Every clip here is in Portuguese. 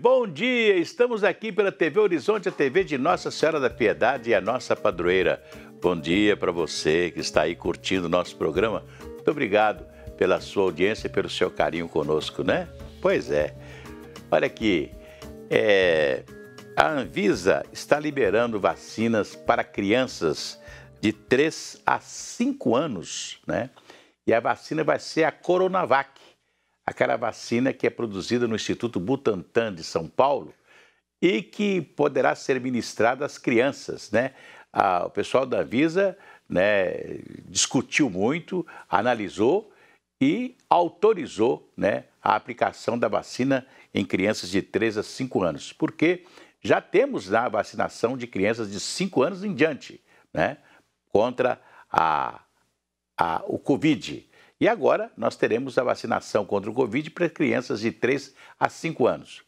bom dia! Estamos aqui pela TV Horizonte, a TV de Nossa Senhora da Piedade e a nossa padroeira. Bom dia para você que está aí curtindo o nosso programa. Muito obrigado pela sua audiência e pelo seu carinho conosco, né? Pois é. Olha aqui, é, a Anvisa está liberando vacinas para crianças de 3 a 5 anos, né? E a vacina vai ser a Coronavac aquela vacina que é produzida no Instituto Butantan de São Paulo e que poderá ser ministrada às crianças, né? Ah, o pessoal da Anvisa né, discutiu muito, analisou e autorizou né, a aplicação da vacina em crianças de 3 a 5 anos, porque já temos a vacinação de crianças de 5 anos em diante né, contra a, a, o Covid. E agora nós teremos a vacinação contra o Covid para crianças de 3 a 5 anos.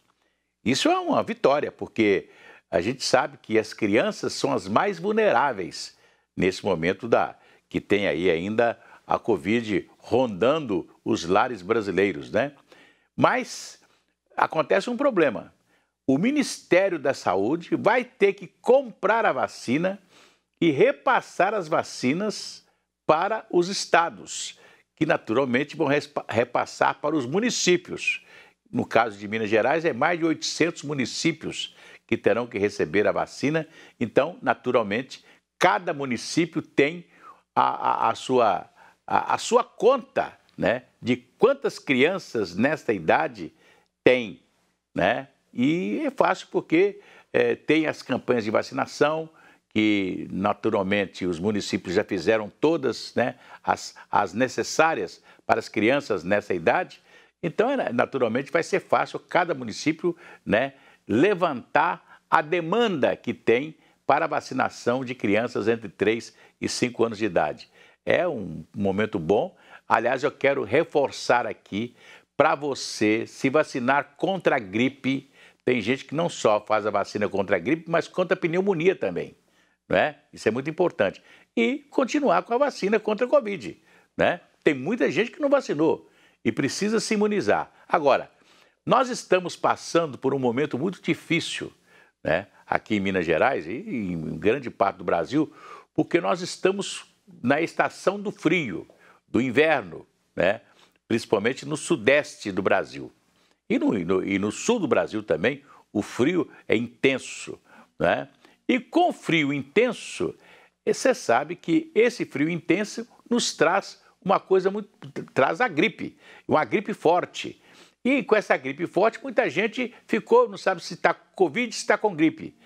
Isso é uma vitória, porque a gente sabe que as crianças são as mais vulneráveis nesse momento da que tem aí ainda a Covid rondando os lares brasileiros, né? Mas acontece um problema. O Ministério da Saúde vai ter que comprar a vacina e repassar as vacinas para os estados que naturalmente vão repassar para os municípios. No caso de Minas Gerais, é mais de 800 municípios que terão que receber a vacina. Então, naturalmente, cada município tem a, a, a sua, a, a, sua conta né, de quantas crianças nesta idade tem. Né? E é fácil porque é, tem as campanhas de vacinação, que naturalmente os municípios já fizeram todas né, as, as necessárias para as crianças nessa idade, então é, naturalmente vai ser fácil cada município né, levantar a demanda que tem para a vacinação de crianças entre 3 e 5 anos de idade. É um momento bom. Aliás, eu quero reforçar aqui para você se vacinar contra a gripe. Tem gente que não só faz a vacina contra a gripe, mas contra a pneumonia também né? Isso é muito importante. E continuar com a vacina contra a Covid, né? Tem muita gente que não vacinou e precisa se imunizar. Agora, nós estamos passando por um momento muito difícil, né? Aqui em Minas Gerais e em grande parte do Brasil, porque nós estamos na estação do frio, do inverno, né? Principalmente no sudeste do Brasil. E no, no, e no sul do Brasil também, o frio é intenso, né? E com frio intenso, você sabe que esse frio intenso nos traz uma coisa muito. traz a gripe, uma gripe forte. E com essa gripe forte, muita gente ficou, não sabe se está com Covid, se está com gripe.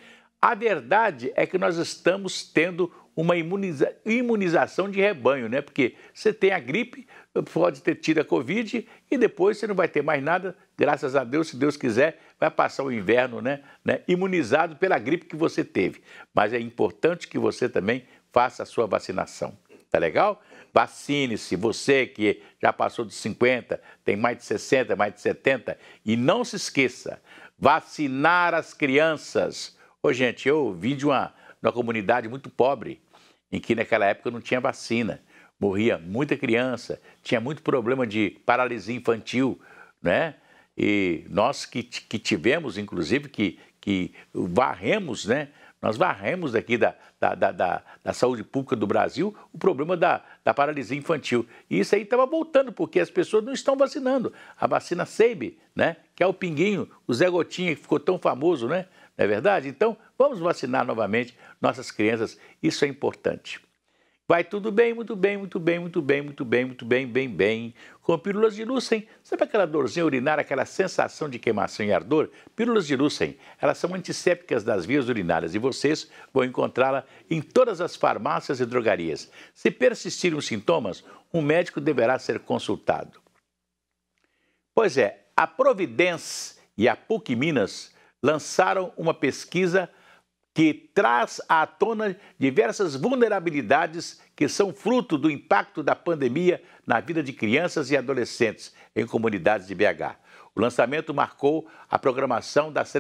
A verdade é que nós estamos tendo uma imuniza, imunização de rebanho, né? Porque você tem a gripe, pode ter tido a Covid e depois você não vai ter mais nada, graças a Deus, se Deus quiser, vai passar o inverno, né? né? Imunizado pela gripe que você teve. Mas é importante que você também faça a sua vacinação. Tá legal? Vacine-se, você que já passou dos 50, tem mais de 60, mais de 70, e não se esqueça, vacinar as crianças. Ô, gente, eu vim de uma, de uma comunidade muito pobre, em que naquela época não tinha vacina, morria muita criança, tinha muito problema de paralisia infantil, né? E nós que, que tivemos, inclusive, que, que varremos, né? Nós varremos daqui da, da, da, da, da saúde pública do Brasil o problema da, da paralisia infantil. E isso aí estava voltando, porque as pessoas não estão vacinando. A vacina SEIB, né? Que é o pinguinho, o Zé Gotinha, que ficou tão famoso, né? Não é verdade? Então, Vamos vacinar novamente nossas crianças, isso é importante. Vai tudo bem, muito bem, muito bem, muito bem, muito bem, muito bem, bem, bem. Com pílulas de Lucem, sabe aquela dorzinha urinária, aquela sensação de queimação e ardor? Pílulas de Lucem, elas são antissépticas das vias urinárias e vocês vão encontrá-la em todas as farmácias e drogarias. Se persistirem os sintomas, um médico deverá ser consultado. Pois é, a Providence e a PUC Minas lançaram uma pesquisa que traz à tona diversas vulnerabilidades que são fruto do impacto da pandemia na vida de crianças e adolescentes em comunidades de BH. O lançamento marcou a programação das,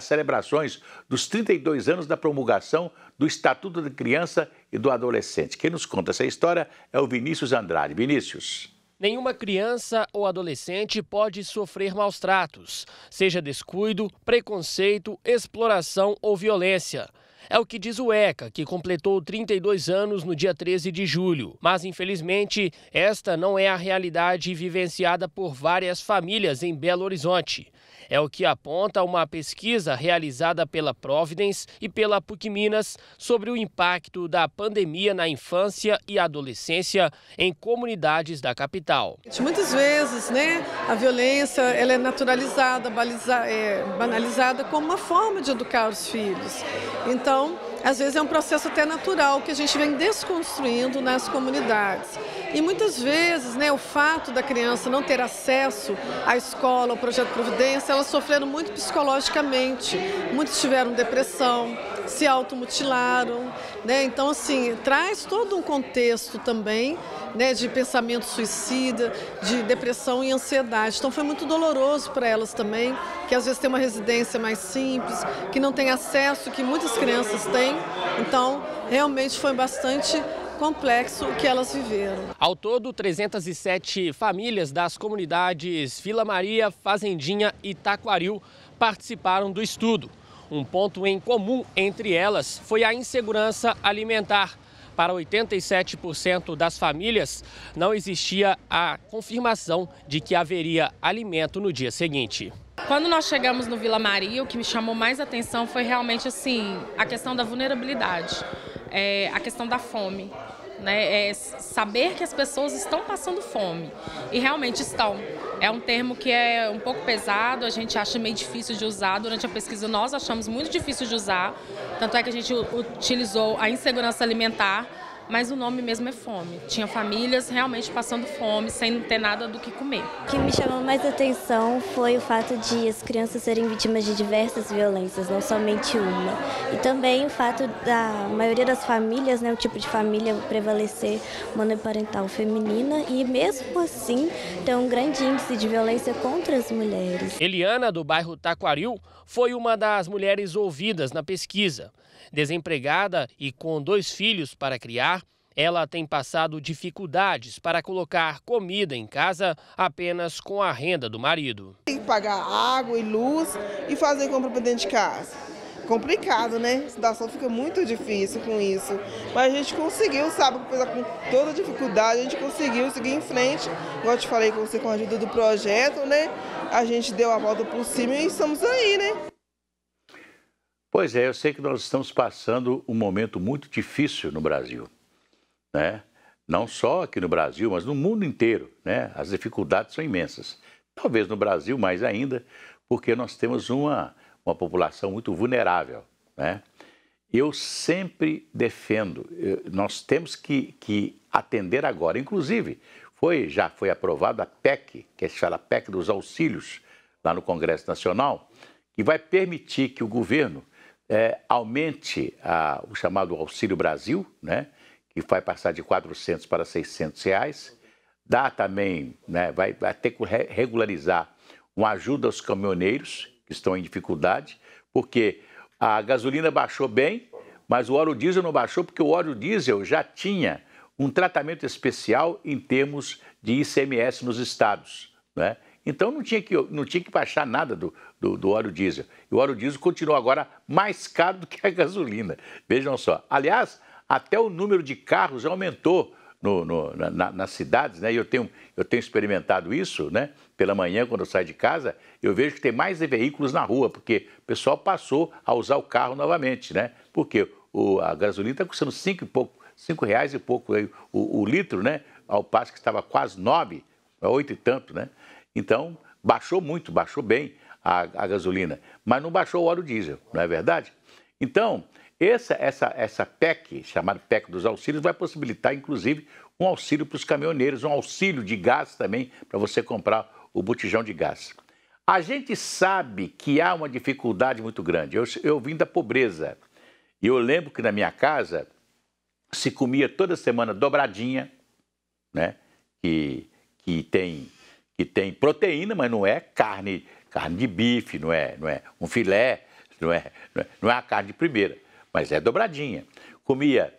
celebrações dos 32 anos da promulgação do Estatuto da Criança e do Adolescente. Quem nos conta essa história é o Vinícius Andrade. Vinícius. Nenhuma criança ou adolescente pode sofrer maus tratos, seja descuido, preconceito, exploração ou violência. É o que diz o ECA, que completou 32 anos no dia 13 de julho. Mas, infelizmente, esta não é a realidade vivenciada por várias famílias em Belo Horizonte. É o que aponta uma pesquisa realizada pela Providence e pela PUC Minas sobre o impacto da pandemia na infância e adolescência em comunidades da capital. Muitas vezes, né, a violência ela é naturalizada, é, banalizada como uma forma de educar os filhos. Então, às vezes é um processo até natural que a gente vem desconstruindo nas comunidades. E muitas vezes, né, o fato da criança não ter acesso à escola, ao projeto Providência, elas sofreram muito psicologicamente. Muitos tiveram depressão, se automutilaram, né? Então, assim, traz todo um contexto também, né, de pensamento suicida, de depressão e ansiedade. Então, foi muito doloroso para elas também, que às vezes tem uma residência mais simples, que não tem acesso que muitas crianças têm. Então, realmente foi bastante complexo o que elas viveram. Ao todo, 307 famílias das comunidades Vila Maria, Fazendinha e Taquaril participaram do estudo. Um ponto em comum entre elas foi a insegurança alimentar. Para 87% das famílias, não existia a confirmação de que haveria alimento no dia seguinte. Quando nós chegamos no Vila Maria, o que me chamou mais atenção foi realmente assim a questão da vulnerabilidade, é, a questão da fome. Né, é saber que as pessoas estão passando fome e realmente estão. É um termo que é um pouco pesado, a gente acha meio difícil de usar. Durante a pesquisa nós achamos muito difícil de usar, tanto é que a gente utilizou a insegurança alimentar mas o nome mesmo é fome. Tinha famílias realmente passando fome, sem ter nada do que comer. O que me chamou mais atenção foi o fato de as crianças serem vítimas de diversas violências, não somente uma. E também o fato da maioria das famílias, né, o tipo de família prevalecer monoparental feminina e mesmo assim ter um grande índice de violência contra as mulheres. Eliana, do bairro Taquaril, foi uma das mulheres ouvidas na pesquisa. Desempregada e com dois filhos para criar, ela tem passado dificuldades para colocar comida em casa apenas com a renda do marido. Tem que pagar água e luz e fazer compra para dentro de casa. Complicado, né? A situação fica muito difícil com isso. Mas a gente conseguiu, sabe? Com toda dificuldade, a gente conseguiu seguir em frente. Igual eu te falei com você, com a ajuda do projeto, né? A gente deu a volta por cima e estamos aí, né? Pois é, eu sei que nós estamos passando um momento muito difícil no Brasil, né? Não só aqui no Brasil, mas no mundo inteiro, né? As dificuldades são imensas. Talvez no Brasil mais ainda, porque nós temos uma, uma população muito vulnerável, né? Eu sempre defendo, eh, nós temos que, que atender agora. Inclusive, foi já foi aprovada a PEC, que se é chama PEC dos auxílios, lá no Congresso Nacional, que vai permitir que o governo é, aumente a, o chamado Auxílio Brasil, né, que vai passar de 400 para 600 reais. Dá também, né, vai, vai ter que regularizar uma ajuda aos caminhoneiros que estão em dificuldade, porque a gasolina baixou bem, mas o óleo diesel não baixou, porque o óleo diesel já tinha um tratamento especial em termos de ICMS nos estados. Né? Então não tinha que, não tinha que baixar nada do, do, do, óleo diesel. E o óleo diesel continua agora mais caro do que a gasolina. Vejam só. Aliás, até o número de carros aumentou no, no, na, nas cidades, né? E eu tenho, eu tenho experimentado isso, né? Pela manhã, quando eu saio de casa, eu vejo que tem mais veículos na rua, porque o pessoal passou a usar o carro novamente, né? Porque o, a gasolina está custando cinco e pouco, cinco reais e pouco o, o litro, né? Ao passo que estava quase nove, é oito e tanto, né? Então, baixou muito, baixou bem a, a gasolina, mas não baixou o óleo diesel, não é verdade? Então, essa, essa, essa PEC, chamada PEC dos auxílios, vai possibilitar, inclusive, um auxílio para os caminhoneiros, um auxílio de gás também para você comprar o botijão de gás. A gente sabe que há uma dificuldade muito grande. Eu, eu vim da pobreza e eu lembro que na minha casa se comia toda semana dobradinha, né? Que, que tem que tem proteína, mas não é carne, carne de bife, não é, não é um filé, não é, não é, não é a carne de primeira, mas é dobradinha. Comia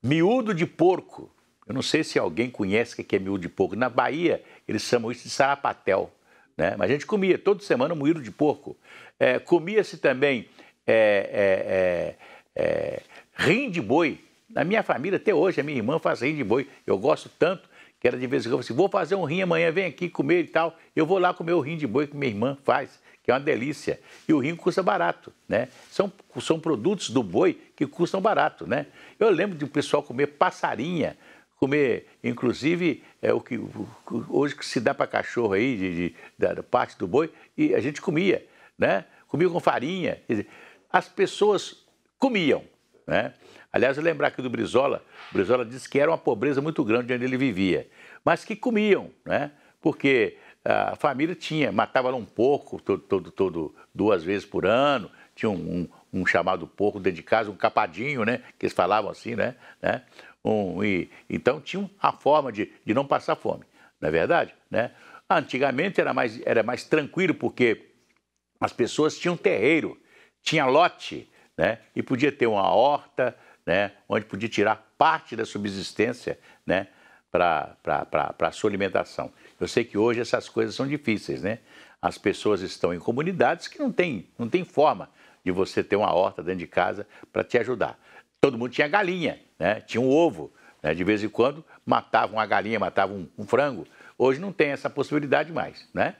miúdo de porco. Eu não sei se alguém conhece o que é miúdo de porco. Na Bahia, eles chamam isso de sarapatel. Né? Mas a gente comia toda semana moído de porco. É, Comia-se também é, é, é, é rim de boi. Na minha família, até hoje, a minha irmã faz rim de boi. Eu gosto tanto que era de vez em quando, assim, vou fazer um rim amanhã, vem aqui comer e tal. Eu vou lá comer o rim de boi que minha irmã faz, que é uma delícia. E o rim custa barato, né? São, são produtos do boi que custam barato, né? Eu lembro de o um pessoal comer passarinha, comer, inclusive, é o que hoje que se dá para cachorro aí, de, de da, parte do boi, e a gente comia, né? Comia com farinha. Dizer, as pessoas comiam, né? Aliás, eu lembrar aqui do Brizola, o Brizola disse que era uma pobreza muito grande onde ele vivia, mas que comiam, né? Porque a família tinha, matava um porco todo, todo, todo duas vezes por ano, tinha um, um, um chamado porco dentro de casa, um capadinho, né? Que eles falavam assim, né? né? Um, e, então tinha a forma de, de não passar fome, não é verdade? Né? Antigamente era mais, era mais tranquilo, porque as pessoas tinham terreiro, tinha lote, né? E podia ter uma horta, né, onde podia tirar parte da subsistência né, para a sua alimentação. Eu sei que hoje essas coisas são difíceis, né? As pessoas estão em comunidades que não tem, não tem forma de você ter uma horta dentro de casa para te ajudar. Todo mundo tinha galinha, né? tinha um ovo. Né? De vez em quando matava uma galinha, matava um, um frango. Hoje não tem essa possibilidade mais, né?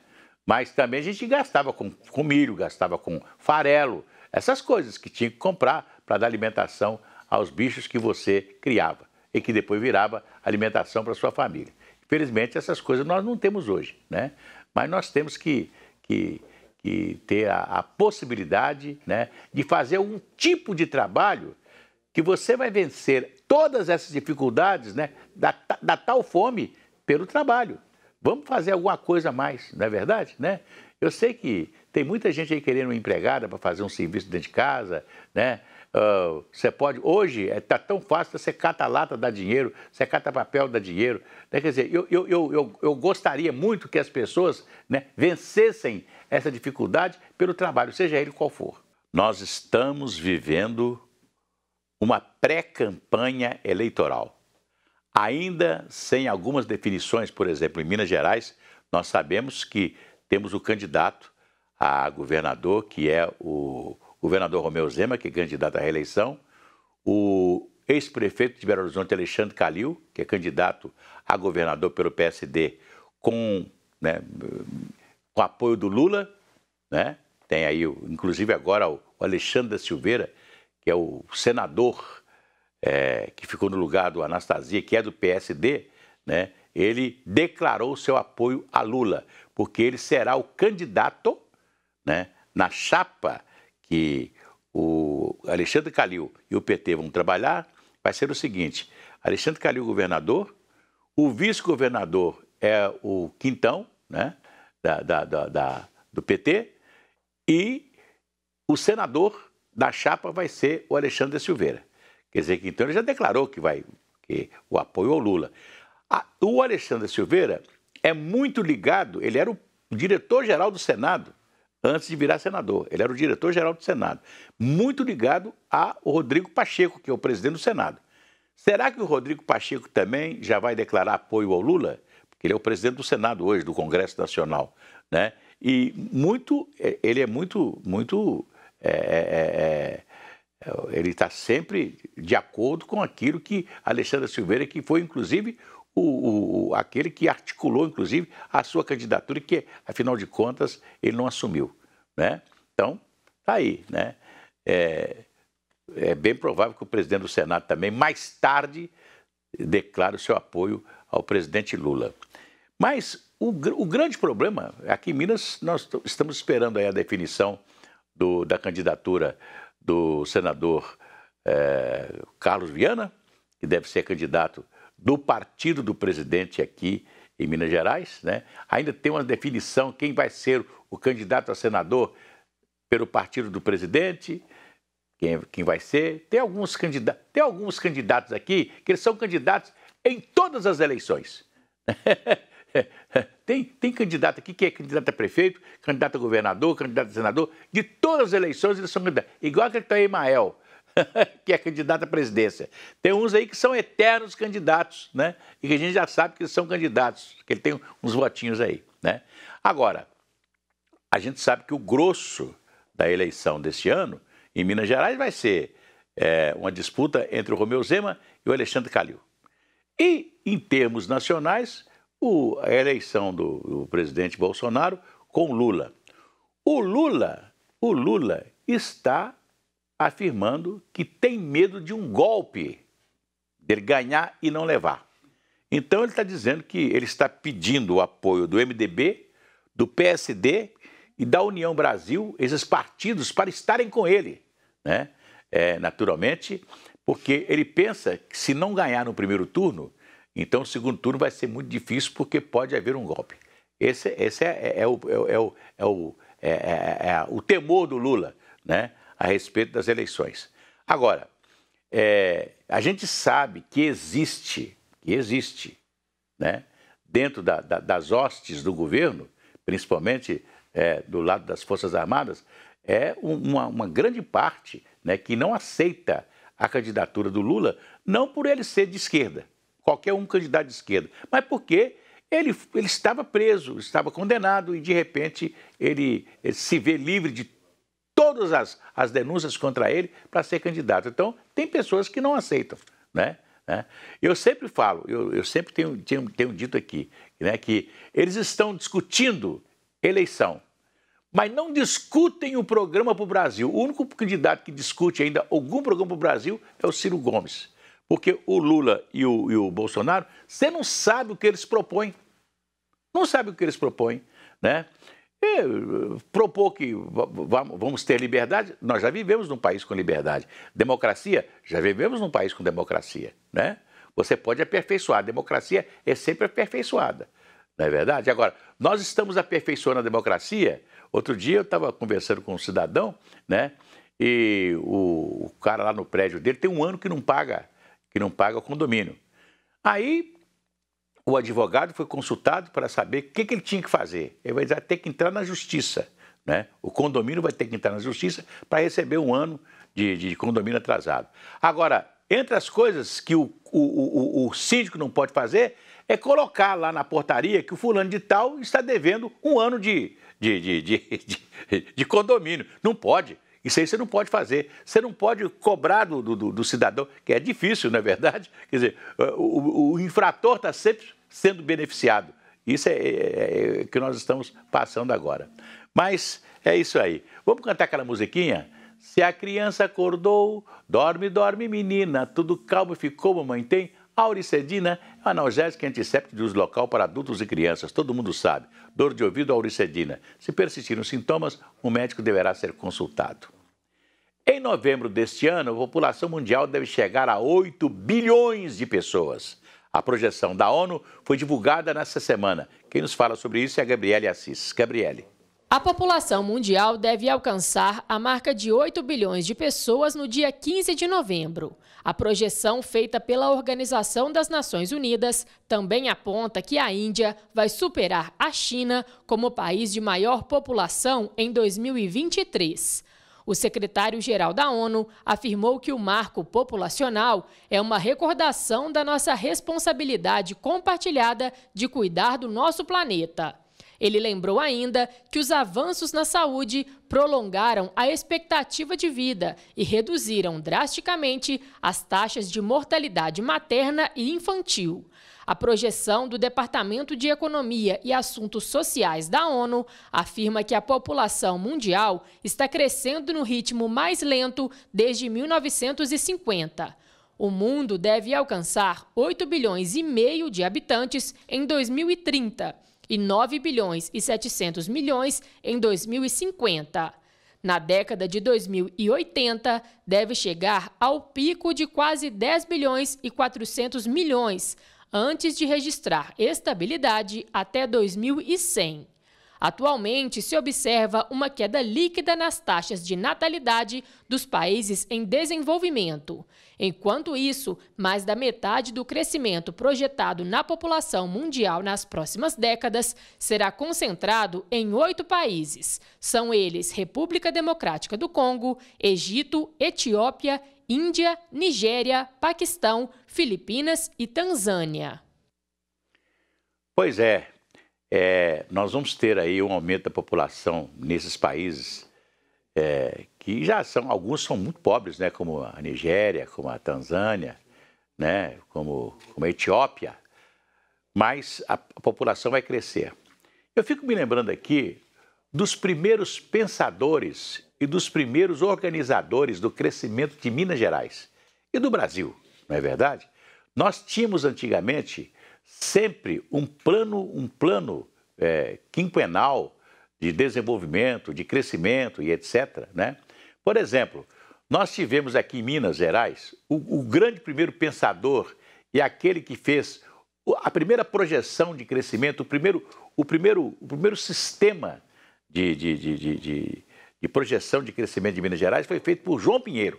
Mas também a gente gastava com, com milho, gastava com farelo, essas coisas que tinha que comprar para dar alimentação aos bichos que você criava e que depois virava alimentação para sua família. Infelizmente, essas coisas nós não temos hoje, né? Mas nós temos que, que, que ter a, a possibilidade né, de fazer um tipo de trabalho que você vai vencer todas essas dificuldades né, da, da tal fome pelo trabalho. Vamos fazer alguma coisa a mais, não é verdade? Né? Eu sei que tem muita gente aí querendo uma empregada para fazer um serviço dentro de casa, né? Uh, você pode. Hoje está é, tão fácil, você cata lata, dá dinheiro, você cata papel, dá dinheiro. Né? Quer dizer, eu, eu, eu, eu, gostaria muito que as pessoas né, vencessem essa dificuldade pelo trabalho, seja ele qual for. Nós estamos vivendo uma pré-campanha eleitoral. Ainda sem algumas definições, por exemplo, em Minas Gerais, nós sabemos que temos o candidato a governador, que é o governador Romeu Zema, que é candidato à reeleição, o ex-prefeito de Belo Horizonte, Alexandre Calil, que é candidato a governador pelo PSD com, né, com apoio do Lula, né? tem aí, inclusive agora, o Alexandre da Silveira, que é o senador é, que ficou no lugar do Anastasia, que é do PSD, né? ele declarou seu apoio a Lula, porque ele será o candidato né, na chapa que o Alexandre Calil e o PT vão trabalhar vai ser o seguinte: Alexandre Calil, governador, o vice-governador é o Quintão, né, da, da, da, da, do PT, e o senador da chapa vai ser o Alexandre Silveira. Quer dizer que então ele já declarou que vai que o apoio ao Lula. A, o Alexandre Silveira é muito ligado, ele era o diretor-geral do Senado antes de virar senador. Ele era o diretor-geral do Senado, muito ligado a Rodrigo Pacheco, que é o presidente do Senado. Será que o Rodrigo Pacheco também já vai declarar apoio ao Lula? Porque ele é o presidente do Senado hoje, do Congresso Nacional, né? E muito, ele é muito, muito, é, é, é, ele está sempre de acordo com aquilo que Alexandre Silveira, que foi inclusive o, o, aquele que articulou, inclusive, a sua candidatura, que, afinal de contas, ele não assumiu. Né? Então, está aí. Né? É, é bem provável que o presidente do Senado também, mais tarde, declare o seu apoio ao presidente Lula. Mas o, o grande problema, aqui em Minas, nós estamos esperando a definição do, da candidatura do senador é, Carlos Viana, que deve ser candidato do partido do presidente aqui em Minas Gerais, né? Ainda tem uma definição quem vai ser o candidato a senador pelo partido do presidente, quem, quem vai ser. Tem alguns, candidatos, tem alguns candidatos aqui que eles são candidatos em todas as eleições. tem, tem candidato aqui que é candidato a prefeito, candidato a governador, candidato a senador, de todas as eleições eles são candidatos. Igual que está Emael, que é candidato à presidência. Tem uns aí que são eternos candidatos, né? E que a gente já sabe que são candidatos, que ele tem uns votinhos aí, né? Agora, a gente sabe que o grosso da eleição deste ano, em Minas Gerais, vai ser é, uma disputa entre o Romeu Zema e o Alexandre Calil. E, em termos nacionais, o, a eleição do, do presidente Bolsonaro com Lula. O Lula, o Lula está afirmando que tem medo de um golpe, dele ganhar e não levar. Então ele está dizendo que ele está pedindo o apoio do MDB, do PSD e da União Brasil, esses partidos, para estarem com ele, né? É, naturalmente, porque ele pensa que se não ganhar no primeiro turno, então o segundo turno vai ser muito difícil porque pode haver um golpe. Esse, é, o temor do Lula, né? a respeito das eleições. Agora, é, a gente sabe que existe, que existe, né, dentro da, da, das hostes do governo, principalmente é, do lado das Forças Armadas, é uma, uma grande parte né, que não aceita a candidatura do Lula, não por ele ser de esquerda, qualquer um candidato de esquerda, mas porque ele, ele estava preso, estava condenado e, de repente, ele, ele se vê livre de todas as, as denúncias contra ele para ser candidato. Então, tem pessoas que não aceitam, né? né? Eu sempre falo, eu, eu sempre tenho, tenho, tenho dito aqui, né, que eles estão discutindo eleição, mas não discutem o programa para o Brasil. O único candidato que discute ainda algum programa para o Brasil é o Ciro Gomes. Porque o Lula e o, e o Bolsonaro, você não sabe o que eles propõem. Não sabe o que eles propõem. Né? E é, propor que vamos ter liberdade, nós já vivemos num país com liberdade. Democracia, já vivemos num país com democracia, né? Você pode aperfeiçoar, a democracia é sempre aperfeiçoada, não é verdade? Agora, nós estamos aperfeiçoando a democracia. Outro dia eu estava conversando com um cidadão, né? E o, o cara lá no prédio dele tem um ano que não paga, que não paga o condomínio. Aí o advogado foi consultado para saber o que, que ele tinha que fazer. Ele vai ter ah, que entrar na justiça. Né? O condomínio vai ter que entrar na justiça para receber um ano de, de, condomínio atrasado. Agora, entre as coisas que o, o, o, o síndico não pode fazer é colocar lá na portaria que o fulano de tal está devendo um ano de, de, de, de, de, de condomínio. Não pode. Isso aí você não pode fazer. Você não pode cobrar do, do, do cidadão, que é difícil, não é verdade? Quer dizer, eh, o, o infrator está sempre sendo beneficiado. Isso é, é, é, é, que nós estamos passando agora. Mas é isso aí. Vamos cantar aquela musiquinha? Se a criança acordou, dorme, dorme, menina, tudo calmo ficou, mamãe tem. Auricedina é um analgésico e antisséptico de uso local para adultos e crianças, todo mundo sabe. Dor de ouvido, auricedina. Se persistirem os sintomas, o médico deverá ser consultado. Em novembro deste ano, a população mundial deve chegar a 8 bilhões de pessoas. A projeção da ONU foi divulgada nesta semana. Quem nos fala sobre isso é a Gabriele Assis. Gabriele. A população mundial deve alcançar a marca de 8 bilhões de pessoas no dia 15 de novembro. A projeção feita pela Organização das Nações Unidas também aponta que a Índia vai superar a China como país de maior população em 2023. O secretário-geral da ONU afirmou que o marco populacional é uma recordação da nossa responsabilidade compartilhada de cuidar do nosso planeta. Ele lembrou ainda que os avanços na saúde prolongaram a expectativa de vida e reduziram drasticamente as taxas de mortalidade materna e infantil. A projeção do Departamento de Economia e Assuntos Sociais da ONU afirma que a população mundial está crescendo no ritmo mais lento desde 1950. O mundo deve alcançar 8 bilhões e meio de habitantes em 2030 e 9 bilhões e 700 milhões em 2050. Na década de 2080, deve chegar ao pico de quase 10 bilhões e 400 milhões, antes de registrar estabilidade até 2100. Atualmente, se observa uma queda líquida nas taxas de natalidade dos países em desenvolvimento. Enquanto isso, mais da metade do crescimento projetado na população mundial nas próximas décadas será concentrado em oito países. São eles República Democrática do Congo, Egito, Etiópia, Índia, Nigéria, Paquistão, Filipinas e Tanzânia. Pois é, é nós vamos ter aí um aumento da população nesses países é, que já são, alguns são muito pobres, né, como a Nigéria, como a Tanzânia, né, como, como a Etiópia, mas a, a população vai crescer. Eu fico me lembrando aqui dos primeiros pensadores e dos primeiros organizadores do crescimento de Minas Gerais e do Brasil, não é verdade? Nós tínhamos antigamente sempre um plano, um plano é, quinquenal de desenvolvimento, de crescimento e etc. Né? Por exemplo, nós tivemos aqui em Minas Gerais o, o grande primeiro pensador e aquele que fez a primeira projeção de crescimento, o primeiro, o primeiro, o primeiro sistema de, de, de, de e projeção de crescimento de Minas Gerais foi feito por João Pinheiro.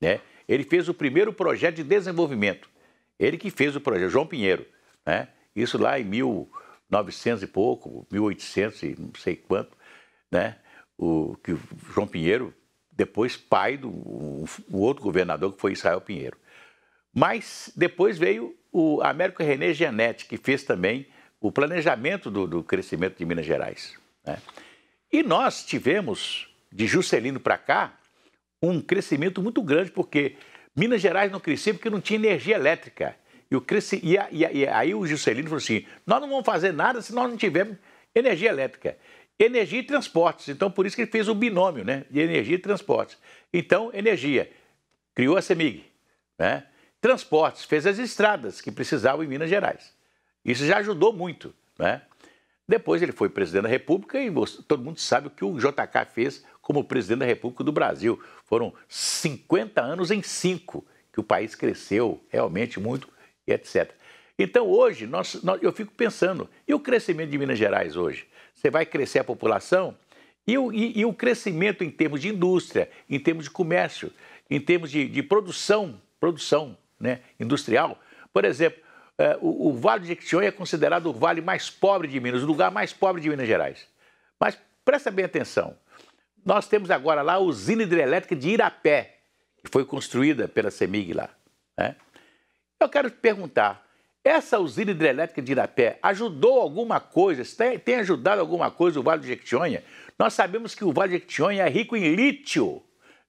Né? Ele fez o primeiro projeto de desenvolvimento. Ele que fez o projeto, João Pinheiro. Né? Isso lá em 1900 e pouco, 1800 e não sei quanto, né? o, que o João Pinheiro, depois pai do um, um outro governador, que foi Israel Pinheiro. Mas depois veio o Américo René Genetti, que fez também o planejamento do, do crescimento de Minas Gerais. Né? E nós tivemos, de Juscelino para cá, um crescimento muito grande, porque Minas Gerais não crescia porque não tinha energia elétrica. E, o cresci... e, a, e, a, e aí o Juscelino falou assim: nós não vamos fazer nada se nós não tivermos energia elétrica. Energia e transportes. Então, por isso que ele fez o binômio, né? De energia e transportes. Então, energia. Criou a CEMIG. Né? Transportes. Fez as estradas que precisavam em Minas Gerais. Isso já ajudou muito, né? Depois ele foi presidente da República e todo mundo sabe o que o JK fez como presidente da República do Brasil. Foram 50 anos em cinco que o país cresceu realmente muito e etc. Então hoje nós, nós, eu fico pensando, e o crescimento de Minas Gerais hoje? Você vai crescer a população? E o, e, e o crescimento em termos de indústria, em termos de comércio, em termos de, de produção, produção né, industrial? Por exemplo, é, o, Vale do Jequitinhonha é considerado o vale mais pobre de Minas, o lugar mais pobre de Minas Gerais. Mas presta bem atenção. Nós temos agora lá a usina hidrelétrica de Irapé, que foi construída pela CEMIG lá. Né? Eu quero te perguntar, essa usina hidrelétrica de Irapé ajudou alguma coisa? Tem, tem ajudado alguma coisa o Vale do Jequitinhonha? Nós sabemos que o Vale do Jequitinhonha é rico em lítio.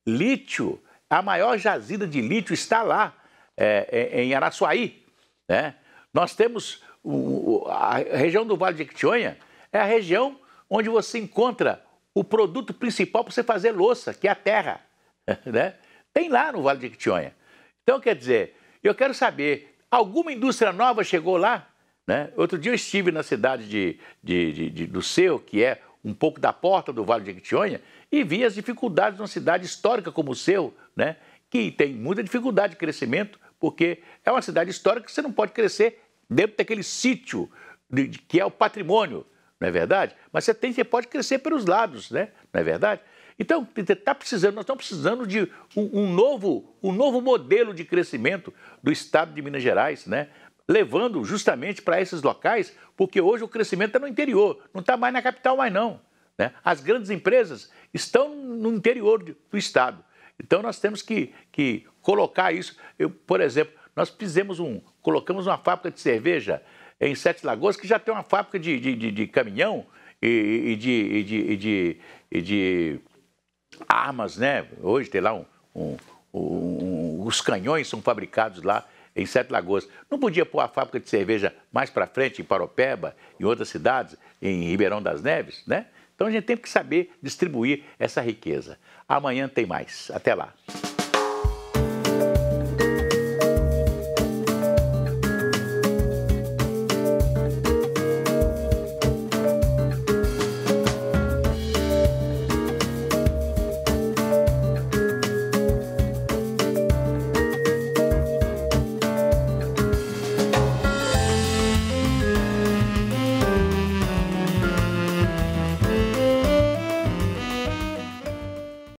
Lítio, a maior jazida de lítio está lá, é, é em Araçuaí. Né? Nós temos o, a região do Vale de Quitionha é a região onde você encontra o produto principal para você fazer louça, que é a terra. Né? Tem lá no Vale de Quitionha. Então, quer dizer, eu quero saber, alguma indústria nova chegou lá? Né? Outro dia eu estive na cidade de, de, de, de do Seu, que é um pouco da porta do Vale de Quitionha, e vi as dificuldades de uma cidade histórica como o Seu, né? que tem muita dificuldade de crescimento, porque é uma cidade histórica que você não pode crescer dentro daquele sítio de, de, que é o patrimônio, não é verdade? Mas você, tem, você pode crescer pelos lados, né? não é verdade? Então, está precisando, nós estamos precisando de um, um, novo, um novo modelo de crescimento do Estado de Minas Gerais, né? levando justamente para esses locais, porque hoje o crescimento está é no interior, não está mais na capital mais não. Né? As grandes empresas estão no interior do Estado. Então, nós temos que, que colocar isso. Eu, por exemplo, nós fizemos um, colocamos uma fábrica de cerveja em Sete Lagoas, que já tem uma fábrica de, de, de, de caminhão e, e, de, e, de, e, de, armas, né? Hoje tem lá um, um, um, os canhões são fabricados lá em Sete Lagoas. Não podia pôr a fábrica de cerveja mais para frente, em Paropeba, em outras cidades, em Ribeirão das Neves, né? Então a gente tem que saber distribuir essa riqueza. Amanhã tem mais. Até lá.